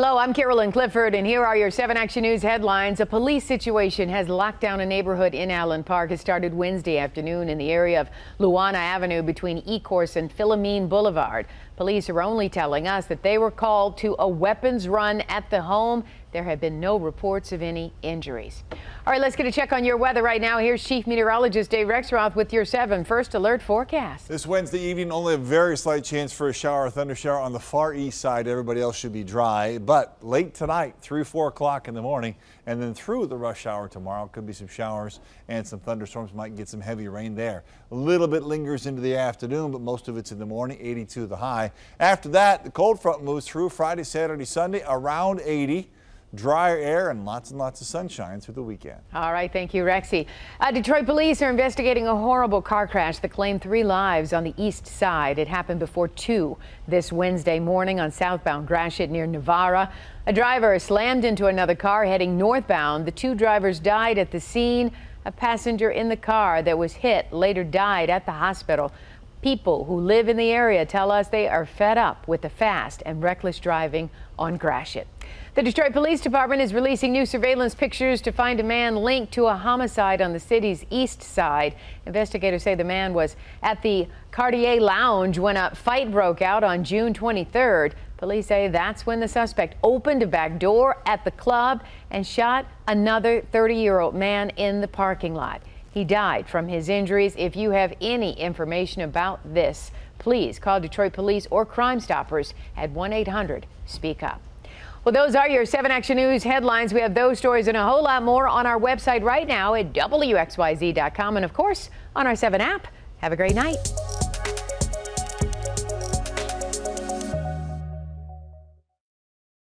Hello, I'm Carolyn Clifford, and here are your 7 Action News headlines. A police situation has locked down a neighborhood in Allen Park. It started Wednesday afternoon in the area of Luana Avenue between E Course and Philomene Boulevard. Police are only telling us that they were called to a weapons run at the home there have been no reports of any injuries. All right, let's get a check on your weather right now. Here's Chief Meteorologist Dave Rexroth with your 7 First Alert Forecast. This Wednesday evening, only a very slight chance for a shower or thunder shower on the far east side. Everybody else should be dry, but late tonight through 4 o'clock in the morning and then through the rush hour tomorrow could be some showers and some thunderstorms. Might get some heavy rain there. A little bit lingers into the afternoon, but most of it's in the morning, 82 the high. After that, the cold front moves through Friday, Saturday, Sunday around 80 drier air and lots and lots of sunshine through the weekend. All right, thank you, Rexy. Uh, Detroit police are investigating a horrible car crash that claimed three lives on the east side. It happened before 2 this Wednesday morning on southbound Gratiot near Navarra. A driver slammed into another car heading northbound. The two drivers died at the scene. A passenger in the car that was hit later died at the hospital. People who live in the area tell us they are fed up with the fast and reckless driving on Gratiot. The Detroit Police Department is releasing new surveillance pictures to find a man linked to a homicide on the city's east side. Investigators say the man was at the Cartier Lounge when a fight broke out on June 23rd. Police say that's when the suspect opened a back door at the club and shot another 30 year old man in the parking lot. He died from his injuries. If you have any information about this, please call Detroit Police or Crime Stoppers at 1 800 Speak Up. Well, those are your 7 Action News headlines. We have those stories and a whole lot more on our website right now at WXYZ.com and, of course, on our 7 app. Have a great night.